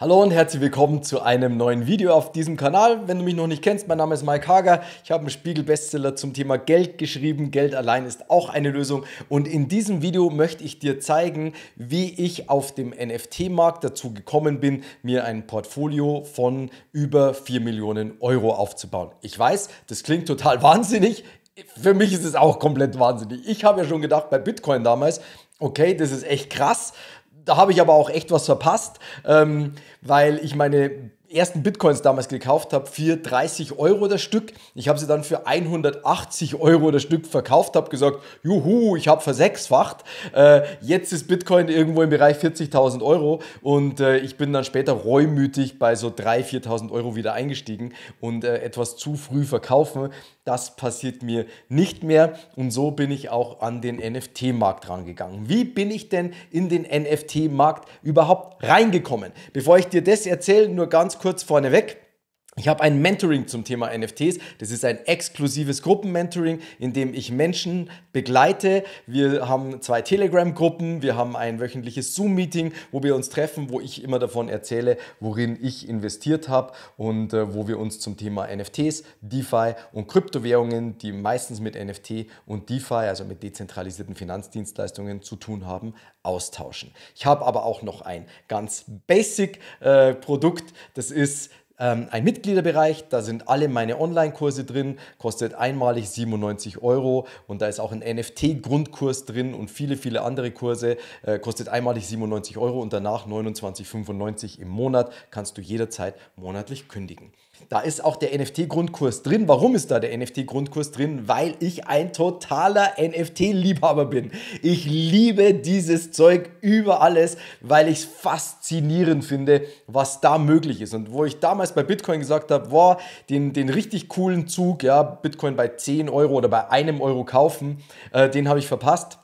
Hallo und herzlich willkommen zu einem neuen Video auf diesem Kanal. Wenn du mich noch nicht kennst, mein Name ist Mike Hager. Ich habe einen Spiegel-Bestseller zum Thema Geld geschrieben. Geld allein ist auch eine Lösung. Und in diesem Video möchte ich dir zeigen, wie ich auf dem NFT-Markt dazu gekommen bin, mir ein Portfolio von über 4 Millionen Euro aufzubauen. Ich weiß, das klingt total wahnsinnig. Für mich ist es auch komplett wahnsinnig. Ich habe ja schon gedacht, bei Bitcoin damals, okay, das ist echt krass. Da habe ich aber auch echt was verpasst, ähm, weil ich meine, ersten Bitcoins damals gekauft habe, für 30 Euro das Stück. Ich habe sie dann für 180 Euro das Stück verkauft, habe gesagt, juhu, ich habe versechsfacht. Äh, jetzt ist Bitcoin irgendwo im Bereich 40.000 Euro und äh, ich bin dann später reumütig bei so 3.000, 4.000 Euro wieder eingestiegen und äh, etwas zu früh verkaufen. Das passiert mir nicht mehr und so bin ich auch an den NFT-Markt rangegangen. Wie bin ich denn in den NFT-Markt überhaupt reingekommen? Bevor ich dir das erzähle, nur ganz kurz vorneweg. Ich habe ein Mentoring zum Thema NFTs. Das ist ein exklusives Gruppenmentoring, in dem ich Menschen begleite. Wir haben zwei Telegram-Gruppen, wir haben ein wöchentliches Zoom-Meeting, wo wir uns treffen, wo ich immer davon erzähle, worin ich investiert habe und äh, wo wir uns zum Thema NFTs, DeFi und Kryptowährungen, die meistens mit NFT und DeFi, also mit dezentralisierten Finanzdienstleistungen zu tun haben, austauschen. Ich habe aber auch noch ein ganz basic äh, Produkt. Das ist ähm, einen Mitgliederbereich, da sind alle meine Online-Kurse drin, kostet einmalig 97 Euro und da ist auch ein NFT-Grundkurs drin und viele, viele andere Kurse, äh, kostet einmalig 97 Euro und danach 29,95 im Monat, kannst du jederzeit monatlich kündigen. Da ist auch der NFT-Grundkurs drin. Warum ist da der NFT-Grundkurs drin? Weil ich ein totaler NFT-Liebhaber bin. Ich liebe dieses Zeug über alles, weil ich es faszinierend finde, was da möglich ist. Und wo ich damals damals bei Bitcoin gesagt habe, boah, den, den richtig coolen Zug, ja, Bitcoin bei 10 Euro oder bei einem Euro kaufen, äh, den habe ich verpasst.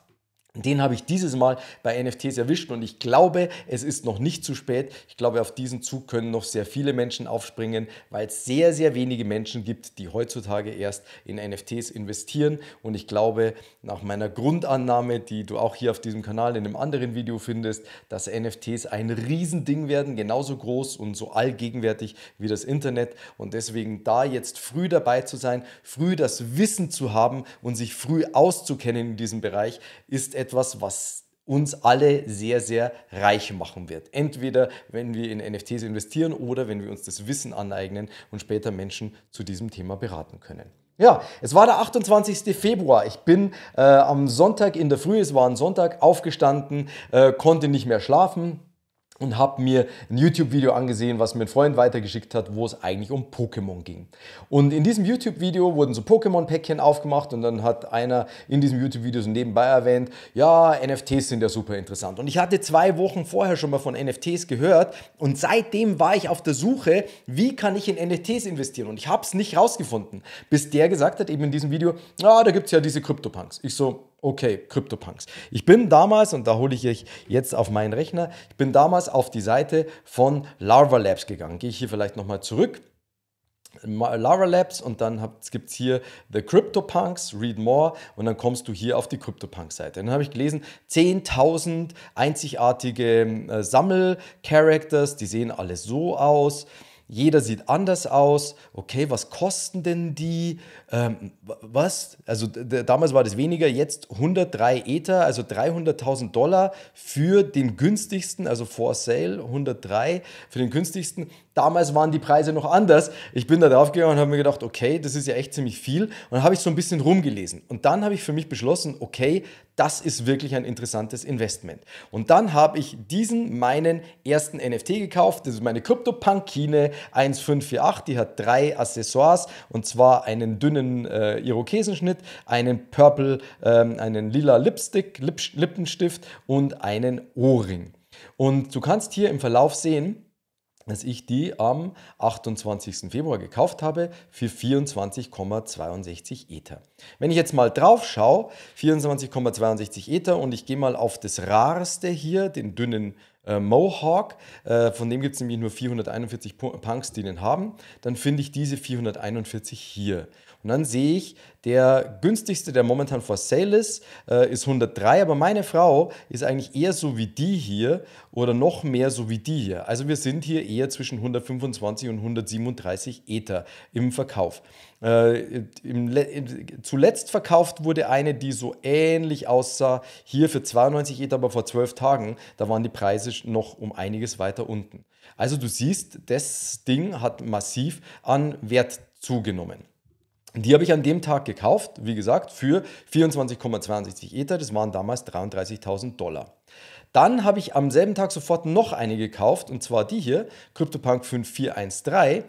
Den habe ich dieses Mal bei NFTs erwischt und ich glaube, es ist noch nicht zu spät. Ich glaube, auf diesen Zug können noch sehr viele Menschen aufspringen, weil es sehr, sehr wenige Menschen gibt, die heutzutage erst in NFTs investieren. Und ich glaube, nach meiner Grundannahme, die du auch hier auf diesem Kanal in einem anderen Video findest, dass NFTs ein Riesending werden, genauso groß und so allgegenwärtig wie das Internet. Und deswegen da jetzt früh dabei zu sein, früh das Wissen zu haben und sich früh auszukennen in diesem Bereich, ist etwas, etwas, was uns alle sehr, sehr reich machen wird. Entweder wenn wir in NFTs investieren oder wenn wir uns das Wissen aneignen und später Menschen zu diesem Thema beraten können. Ja, es war der 28. Februar. Ich bin äh, am Sonntag in der Früh, es war ein Sonntag, aufgestanden, äh, konnte nicht mehr schlafen, und habe mir ein YouTube-Video angesehen, was mir ein Freund weitergeschickt hat, wo es eigentlich um Pokémon ging. Und in diesem YouTube-Video wurden so Pokémon-Päckchen aufgemacht und dann hat einer in diesem YouTube-Video so nebenbei erwähnt, ja, NFTs sind ja super interessant. Und ich hatte zwei Wochen vorher schon mal von NFTs gehört und seitdem war ich auf der Suche, wie kann ich in NFTs investieren? Und ich habe es nicht rausgefunden, bis der gesagt hat, eben in diesem Video, ja, ah, da gibt es ja diese CryptoPunks. Ich so, Okay, CryptoPunks. Ich bin damals, und da hole ich euch jetzt auf meinen Rechner, ich bin damals auf die Seite von Larva Labs gegangen. Gehe ich hier vielleicht nochmal zurück. Lara Labs und dann gibt es hier The CryptoPunks, Read More und dann kommst du hier auf die CryptoPunks-Seite. Dann habe ich gelesen, 10.000 einzigartige äh, sammel die sehen alle so aus jeder sieht anders aus. Okay, was kosten denn die? Ähm, was? Also damals war das weniger, jetzt 103 Ether, also 300.000 Dollar für den günstigsten, also for sale 103 für den günstigsten. Damals waren die Preise noch anders. Ich bin da drauf gegangen und habe mir gedacht, okay, das ist ja echt ziemlich viel. Und dann habe ich so ein bisschen rumgelesen. Und dann habe ich für mich beschlossen, okay, das ist wirklich ein interessantes Investment. Und dann habe ich diesen meinen ersten NFT gekauft. Das ist meine CryptoPunkine 1548. Die hat drei Accessoires und zwar einen dünnen äh, Irokesenschnitt, einen Purple, ähm, einen lila Lipstick, Lip Lippenstift und einen Ohrring. Und du kannst hier im Verlauf sehen, dass ich die am 28. Februar gekauft habe für 24,62 Ether. Wenn ich jetzt mal drauf schaue, 24,62 Ether und ich gehe mal auf das rarste hier, den dünnen äh, Mohawk. Äh, von dem gibt es nämlich nur 441 Punks, die den haben. Dann finde ich diese 441 hier. Und dann sehe ich, der günstigste, der momentan for sale ist, äh, ist 103. Aber meine Frau ist eigentlich eher so wie die hier oder noch mehr so wie die hier. Also wir sind hier eher zwischen 125 und 137 Ether im Verkauf. Äh, im, zuletzt verkauft wurde eine, die so ähnlich aussah, hier für 92 ETH, aber vor zwölf Tagen, da waren die Preise noch um einiges weiter unten. Also du siehst, das Ding hat massiv an Wert zugenommen. Die habe ich an dem Tag gekauft, wie gesagt, für 24,62 Ether. Das waren damals 33.000 Dollar. Dann habe ich am selben Tag sofort noch eine gekauft, und zwar die hier, CryptoPunk 5413.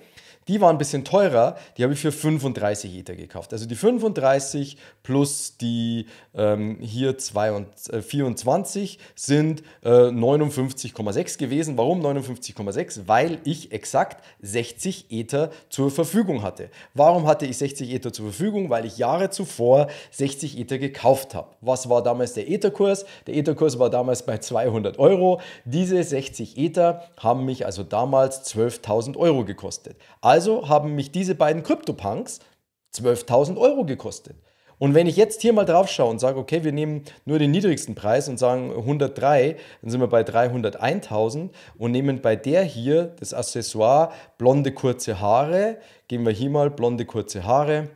Die waren ein bisschen teurer, die habe ich für 35 Ether gekauft. Also die 35 plus die ähm, hier 22, äh, 24 sind äh, 59,6 gewesen. Warum 59,6? Weil ich exakt 60 Ether zur Verfügung hatte. Warum hatte ich 60 Ether zur Verfügung? Weil ich Jahre zuvor 60 Ether gekauft habe. Was war damals der Ether-Kurs? Der Ether-Kurs war damals bei 200 Euro. Diese 60 Ether haben mich also damals 12.000 Euro gekostet. Also also haben mich diese beiden CryptoPunks 12.000 Euro gekostet. Und wenn ich jetzt hier mal drauf schaue und sage, okay, wir nehmen nur den niedrigsten Preis und sagen 103, dann sind wir bei 301.000 und nehmen bei der hier das Accessoire blonde kurze Haare, gehen wir hier mal blonde kurze Haare,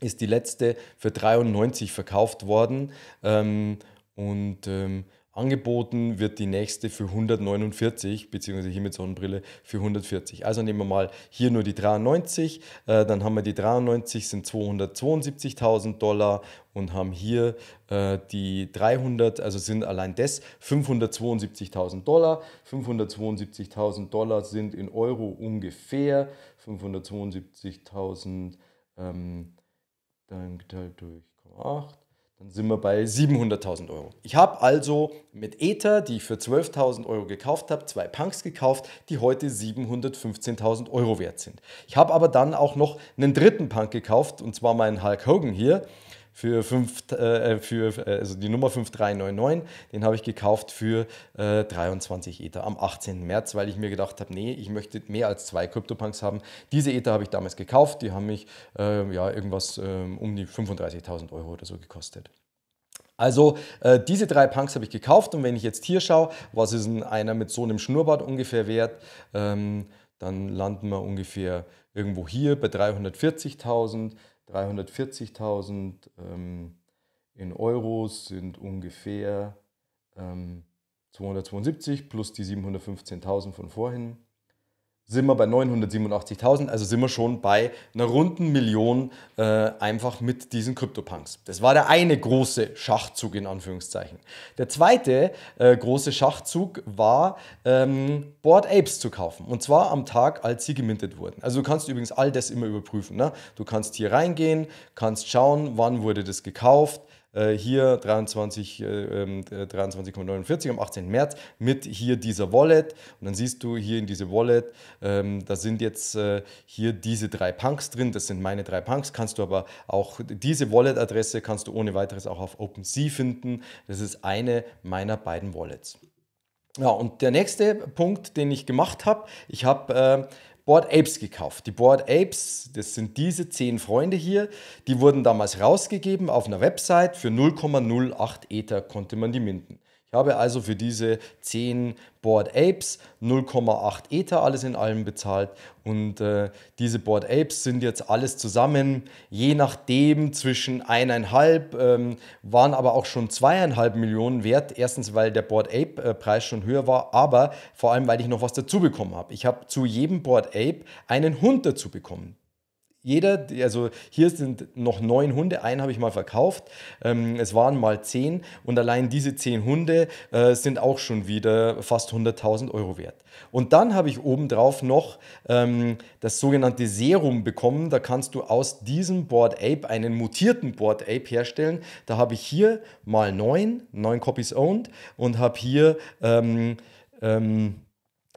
ist die letzte für 93 verkauft worden. Ähm, und ähm, Angeboten wird die nächste für 149, beziehungsweise hier mit Sonnenbrille für 140. Also nehmen wir mal hier nur die 93, äh, dann haben wir die 93 sind 272.000 Dollar und haben hier äh, die 300, also sind allein das 572.000 Dollar. 572.000 Dollar sind in Euro ungefähr 572.000 ähm, dann geteilt durch 8 dann sind wir bei 700.000 Euro. Ich habe also mit Ether, die ich für 12.000 Euro gekauft habe, zwei Punks gekauft, die heute 715.000 Euro wert sind. Ich habe aber dann auch noch einen dritten Punk gekauft, und zwar meinen Hulk Hogan hier für, fünf, äh, äh für äh, also die Nummer 5399. Den habe ich gekauft für äh, 23 Ether am 18. März, weil ich mir gedacht habe, nee, ich möchte mehr als zwei CryptoPunks haben. Diese Ether habe ich damals gekauft. Die haben mich äh, ja, irgendwas ähm, um die 35.000 Euro oder so gekostet. Also äh, diese drei Punks habe ich gekauft und wenn ich jetzt hier schaue, was ist denn einer mit so einem Schnurrbart ungefähr wert, ähm, dann landen wir ungefähr irgendwo hier bei 340.000. 340.000 ähm, in Euros sind ungefähr ähm, 272 plus die 715.000 von vorhin sind wir bei 987.000, also sind wir schon bei einer runden Million äh, einfach mit diesen Krypto-Punks. Das war der eine große Schachzug in Anführungszeichen. Der zweite äh, große Schachzug war, ähm, Board Apes zu kaufen. Und zwar am Tag, als sie gemintet wurden. Also du kannst übrigens all das immer überprüfen. Ne? Du kannst hier reingehen, kannst schauen, wann wurde das gekauft, äh, hier 23,49 äh, ähm, äh, am 18. März mit hier dieser Wallet. Und dann siehst du hier in diese Wallet, ähm, da sind jetzt äh, hier diese drei Punks drin. Das sind meine drei Punks. Kannst du aber auch diese Wallet-Adresse kannst du ohne weiteres auch auf OpenSea finden. Das ist eine meiner beiden Wallets. Ja, und der nächste Punkt, den ich gemacht habe, ich habe äh, Board Apes gekauft. Die Board Apes, das sind diese zehn Freunde hier, die wurden damals rausgegeben auf einer Website. Für 0,08 Ether konnte man die minden habe also für diese 10 Board Apes 0,8 Ether alles in allem bezahlt und äh, diese Board Apes sind jetzt alles zusammen, je nachdem zwischen 1,5, ähm, waren aber auch schon 2,5 Millionen wert. Erstens, weil der Board Ape äh, Preis schon höher war, aber vor allem, weil ich noch was dazu bekommen habe. Ich habe zu jedem Board Ape einen Hund dazu bekommen jeder, also hier sind noch neun Hunde, einen habe ich mal verkauft, ähm, es waren mal zehn und allein diese zehn Hunde äh, sind auch schon wieder fast 100.000 Euro wert. Und dann habe ich obendrauf noch ähm, das sogenannte Serum bekommen, da kannst du aus diesem Board Ape einen mutierten Board Ape herstellen. Da habe ich hier mal neun, neun Copies owned und habe hier ähm, ähm,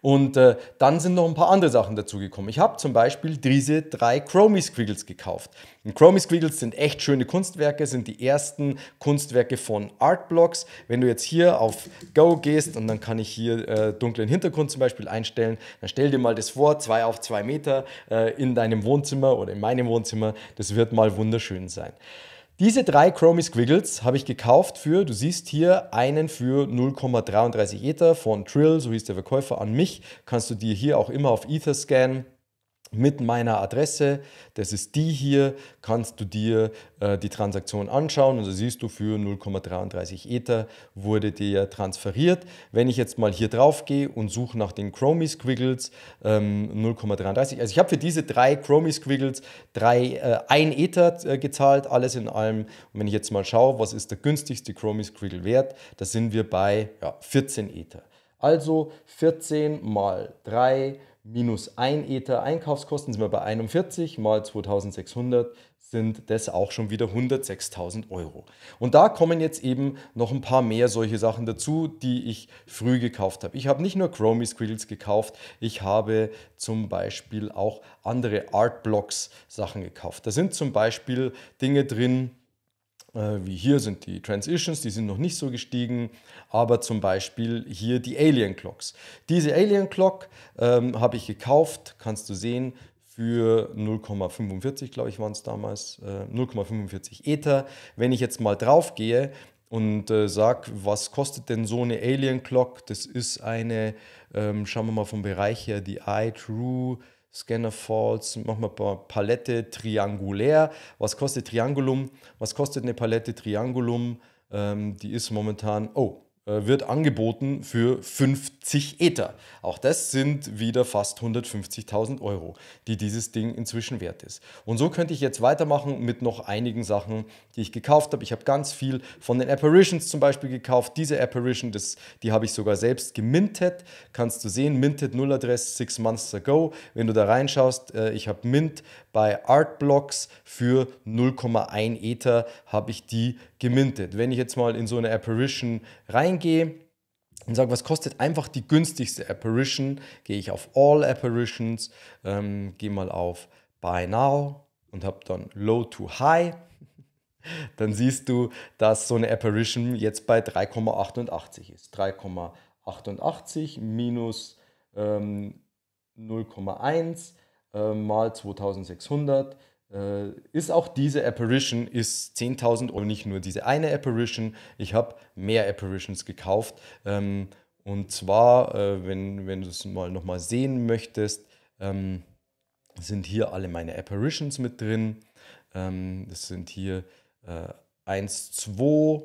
Und äh, dann sind noch ein paar andere Sachen dazugekommen. Ich habe zum Beispiel diese drei Chromie Squiggles gekauft. Und Chromie Squiggles sind echt schöne Kunstwerke, sind die ersten Kunstwerke von Artblocks. Wenn du jetzt hier auf Go gehst und dann kann ich hier äh, dunklen Hintergrund zum Beispiel einstellen, dann stell dir mal das vor, zwei auf zwei Meter äh, in deinem Wohnzimmer oder in meinem Wohnzimmer. Das wird mal wunderschön sein. Diese drei Chromie Squiggles habe ich gekauft für, du siehst hier, einen für 0,33 Ether von Trill, so hieß der Verkäufer, an mich. Kannst du dir hier auch immer auf Ether scannen mit meiner Adresse, das ist die hier, kannst du dir äh, die Transaktion anschauen und also da siehst du, für 0,33 Ether wurde dir transferiert. Wenn ich jetzt mal hier drauf gehe und suche nach den Chromie Squiggles ähm, 0,33, also ich habe für diese drei Chromie Squiggles drei, äh, ein Ether äh, gezahlt, alles in allem. Und wenn ich jetzt mal schaue, was ist der günstigste Chromie Squiggle wert, da sind wir bei ja, 14 Ether. Also 14 mal 3 minus 1 Ether Einkaufskosten sind wir bei 41 mal 2600 sind das auch schon wieder 106.000 Euro. Und da kommen jetzt eben noch ein paar mehr solche Sachen dazu, die ich früh gekauft habe. Ich habe nicht nur Chromie Squiggles gekauft, ich habe zum Beispiel auch andere Artblocks Sachen gekauft. Da sind zum Beispiel Dinge drin, äh, wie hier sind die Transitions, die sind noch nicht so gestiegen, aber zum Beispiel hier die Alien Clocks. Diese Alien Clock ähm, habe ich gekauft, kannst du sehen, für 0,45, glaube ich, waren es damals, äh, 0,45 Ether. Wenn ich jetzt mal drauf gehe und äh, sage, was kostet denn so eine Alien Clock? Das ist eine, ähm, schauen wir mal vom Bereich her, die iTrue. Scanner Falls, machen wir Palette triangulär. Was kostet Triangulum? Was kostet eine Palette Triangulum? Ähm, die ist momentan, oh, äh, wird angeboten für 50 Ether. Auch das sind wieder fast 150.000 Euro, die dieses Ding inzwischen wert ist. Und so könnte ich jetzt weitermachen mit noch einigen Sachen, die ich gekauft habe. Ich habe ganz viel von den Apparitions zum Beispiel gekauft. Diese Apparition, das, die habe ich sogar selbst gemintet. Kannst du sehen, minted Nulladress 6 months ago. Wenn du da reinschaust, äh, ich habe Mint bei Artblocks für 0,1 Ether habe ich die gemintet. Wenn ich jetzt mal in so eine Apparition reingehe, und sage, was kostet einfach die günstigste Apparition? Gehe ich auf All Apparitions, ähm, gehe mal auf Buy Now und habe dann Low to High. Dann siehst du, dass so eine Apparition jetzt bei 3,88 ist. 3,88 minus ähm, 0,1 äh, mal 2600 äh, ist auch diese Apparition, ist 10.000 und nicht nur diese eine Apparition. Ich habe mehr Apparitions gekauft. Ähm, und zwar, äh, wenn, wenn du es mal nochmal sehen möchtest, ähm, sind hier alle meine Apparitions mit drin. Ähm, das sind hier äh, 1, 2,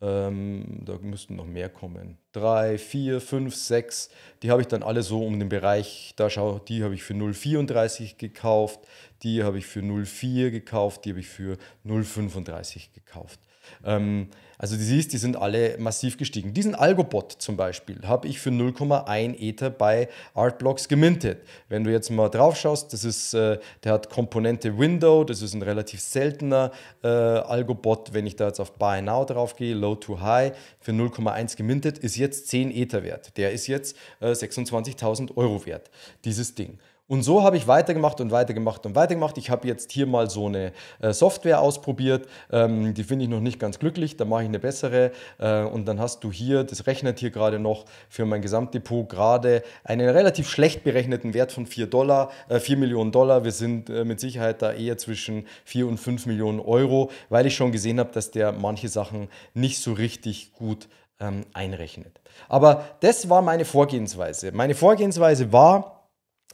ähm, da müssten noch mehr kommen. 3, 4, 5, 6. Die habe ich dann alle so um den Bereich, da schau, die habe ich für 0,34 gekauft, die habe ich für 0,4 gekauft, die habe ich für 0,35 gekauft. Ähm, also du siehst, die sind alle massiv gestiegen. Diesen Algobot zum Beispiel habe ich für 0,1 Ether bei Artblocks gemintet. Wenn du jetzt mal drauf schaust, das ist, äh, der hat Komponente Window, das ist ein relativ seltener äh, Algobot. Wenn ich da jetzt auf Buy Now drauf gehe, Low to High, für 0,1 gemintet, ist jetzt 10 Ether wert. Der ist jetzt äh, 26.000 Euro wert, dieses Ding. Und so habe ich weitergemacht und weitergemacht und weitergemacht. Ich habe jetzt hier mal so eine äh, Software ausprobiert. Ähm, die finde ich noch nicht ganz glücklich. Da mache ich eine bessere. Äh, und dann hast du hier, das rechnet hier gerade noch für mein Gesamtdepot gerade einen relativ schlecht berechneten Wert von 4 Dollar, 4 äh, Millionen Dollar. Wir sind mit Sicherheit da eher zwischen 4 und 5 Millionen Euro, weil ich schon gesehen habe, dass der manche Sachen nicht so richtig gut ähm, einrechnet. Aber das war meine Vorgehensweise. Meine Vorgehensweise war,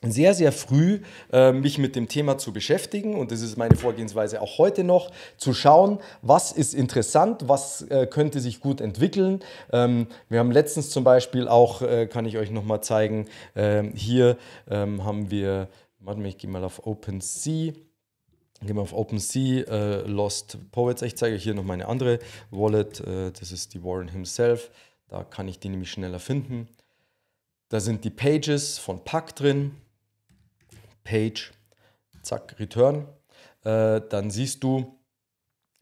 sehr, sehr früh äh, mich mit dem Thema zu beschäftigen und das ist meine Vorgehensweise auch heute noch, zu schauen, was ist interessant, was äh, könnte sich gut entwickeln. Ähm, wir haben letztens zum Beispiel auch, äh, kann ich euch nochmal zeigen, ähm, hier ähm, haben wir, warte mal, ich gehe mal auf OpenSea. Gehen wir auf OpenSea, äh, Lost Poets. Ich zeige euch hier noch meine andere Wallet. Äh, das ist die Warren himself. Da kann ich die nämlich schneller finden. Da sind die Pages von Pack drin. Page, zack, Return, äh, dann siehst du,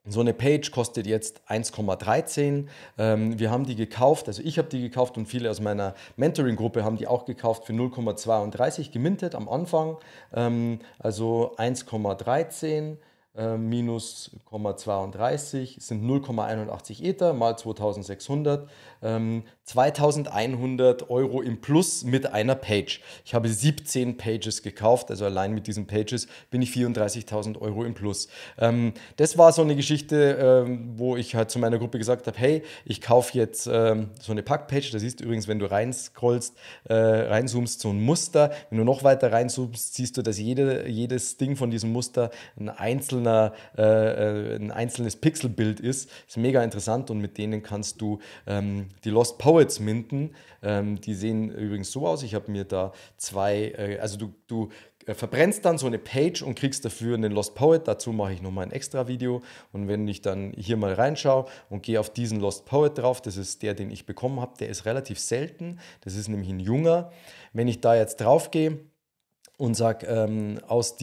so eine Page kostet jetzt 1,13. Ähm, wir haben die gekauft, also ich habe die gekauft und viele aus meiner Mentoring-Gruppe haben die auch gekauft für 0,32 gemintet am Anfang. Ähm, also 1,13 äh, minus 0,32 sind 0,81 Ether mal 2600, ähm, 2100 Euro im Plus mit einer Page. Ich habe 17 Pages gekauft, also allein mit diesen Pages bin ich 34.000 Euro im Plus. Ähm, das war so eine Geschichte, ähm, wo ich halt zu meiner Gruppe gesagt habe, hey, ich kaufe jetzt ähm, so eine Packpage, das ist übrigens, wenn du reinscrollst, äh, reinzoomst, so ein Muster, wenn du noch weiter reinzoomst, siehst du, dass jede, jedes Ding von diesem Muster ein einzelner einzelner, äh, äh, ein einzelnes Pixelbild ist. Ist mega interessant und mit denen kannst du ähm, die Lost Poets minden. Ähm, die sehen übrigens so aus. Ich habe mir da zwei, äh, also du, du äh, verbrennst dann so eine Page und kriegst dafür einen Lost Poet. Dazu mache ich nochmal ein extra Video. Und wenn ich dann hier mal reinschaue und gehe auf diesen Lost Poet drauf, das ist der, den ich bekommen habe, der ist relativ selten. Das ist nämlich ein junger. Wenn ich da jetzt drauf gehe, und sage, ähm, aus,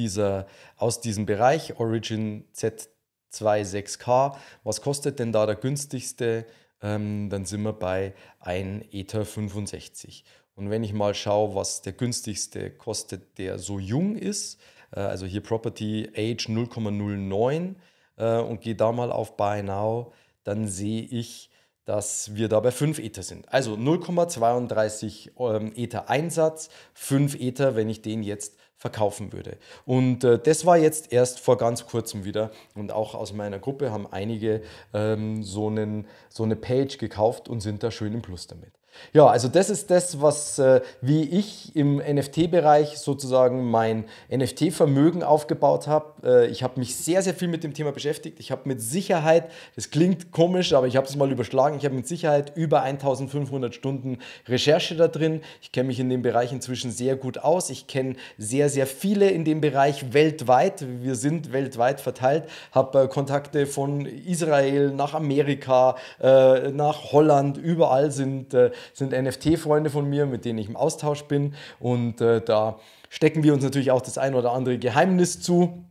aus diesem Bereich Origin Z26K, was kostet denn da der günstigste? Ähm, dann sind wir bei 1 Ether 65. Und wenn ich mal schaue, was der günstigste kostet, der so jung ist, äh, also hier Property Age 0,09 äh, und gehe da mal auf Buy Now, dann sehe ich, dass wir da bei 5 Ether sind. Also 0,32 ähm, Ether Einsatz, 5 Ether, wenn ich den jetzt verkaufen würde. Und äh, das war jetzt erst vor ganz kurzem wieder. Und auch aus meiner Gruppe haben einige ähm, so, einen, so eine Page gekauft und sind da schön im Plus damit. Ja, also das ist das, was äh, wie ich im NFT-Bereich sozusagen mein NFT-Vermögen aufgebaut habe. Äh, ich habe mich sehr, sehr viel mit dem Thema beschäftigt. Ich habe mit Sicherheit, das klingt komisch, aber ich habe es mal überschlagen, ich habe mit Sicherheit über 1500 Stunden Recherche da drin. Ich kenne mich in dem Bereich inzwischen sehr gut aus. Ich kenne sehr, sehr viele in dem Bereich weltweit. Wir sind weltweit verteilt, habe äh, Kontakte von Israel nach Amerika, äh, nach Holland, überall sind äh, sind NFT-Freunde von mir, mit denen ich im Austausch bin. Und äh, da stecken wir uns natürlich auch das ein oder andere Geheimnis zu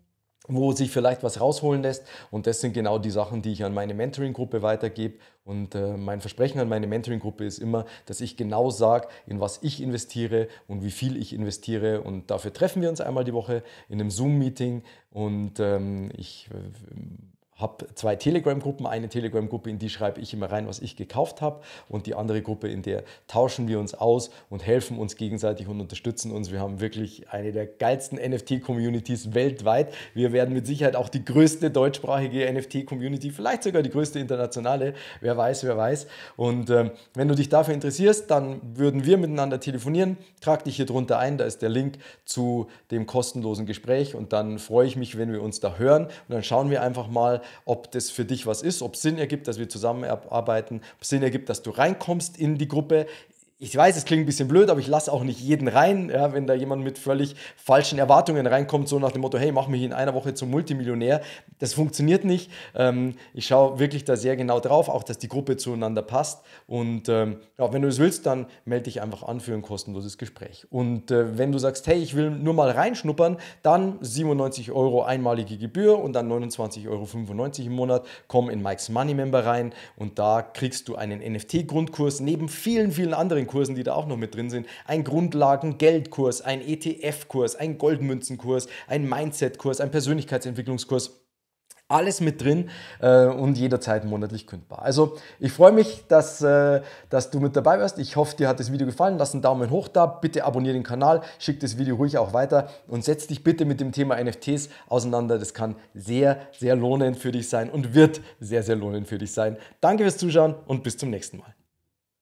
wo sich vielleicht was rausholen lässt. Und das sind genau die Sachen, die ich an meine Mentoring-Gruppe weitergebe. Und äh, mein Versprechen an meine Mentoring-Gruppe ist immer, dass ich genau sage, in was ich investiere und wie viel ich investiere. Und dafür treffen wir uns einmal die Woche in einem Zoom-Meeting. Und ähm, ich äh, habe zwei Telegram-Gruppen. Eine Telegram-Gruppe, in die schreibe ich immer rein, was ich gekauft habe. Und die andere Gruppe, in der tauschen wir uns aus und helfen uns gegenseitig und unterstützen uns. Wir haben wirklich eine der geilsten NFT-Communities weltweit. Wir werden mit Sicherheit auch die größte deutschsprachige NFT-Community, vielleicht sogar die größte internationale. Wer weiß, wer weiß. Und ähm, wenn du dich dafür interessierst, dann würden wir miteinander telefonieren. Trag dich hier drunter ein, da ist der Link zu dem kostenlosen Gespräch. Und dann freue ich mich, wenn wir uns da hören. Und dann schauen wir einfach mal, ob das für dich was ist, ob es Sinn ergibt, dass wir zusammenarbeiten, ob es Sinn ergibt, dass du reinkommst in die Gruppe, ich weiß, es klingt ein bisschen blöd, aber ich lasse auch nicht jeden rein, ja, wenn da jemand mit völlig falschen Erwartungen reinkommt, so nach dem Motto, hey, mach mich in einer Woche zum Multimillionär. Das funktioniert nicht. Ähm, ich schaue wirklich da sehr genau drauf, auch dass die Gruppe zueinander passt. Und ähm, ja, wenn du es willst, dann melde dich einfach an für ein kostenloses Gespräch. Und äh, wenn du sagst, hey, ich will nur mal reinschnuppern, dann 97 Euro einmalige Gebühr und dann 29,95 Euro im Monat. Komm in Mike's Money Member rein und da kriegst du einen NFT-Grundkurs neben vielen, vielen anderen Kursen, die da auch noch mit drin sind. Ein Grundlagen-Geldkurs, ein ETF-Kurs, ein Goldmünzenkurs, ein Mindset-Kurs, ein Persönlichkeitsentwicklungskurs. Alles mit drin äh, und jederzeit monatlich kündbar. Also ich freue mich, dass, äh, dass du mit dabei warst. Ich hoffe, dir hat das Video gefallen. Lass einen Daumen hoch da. Bitte abonniere den Kanal, schick das Video ruhig auch weiter und setz dich bitte mit dem Thema NFTs auseinander. Das kann sehr, sehr lohnend für dich sein und wird sehr, sehr lohnend für dich sein. Danke fürs Zuschauen und bis zum nächsten Mal.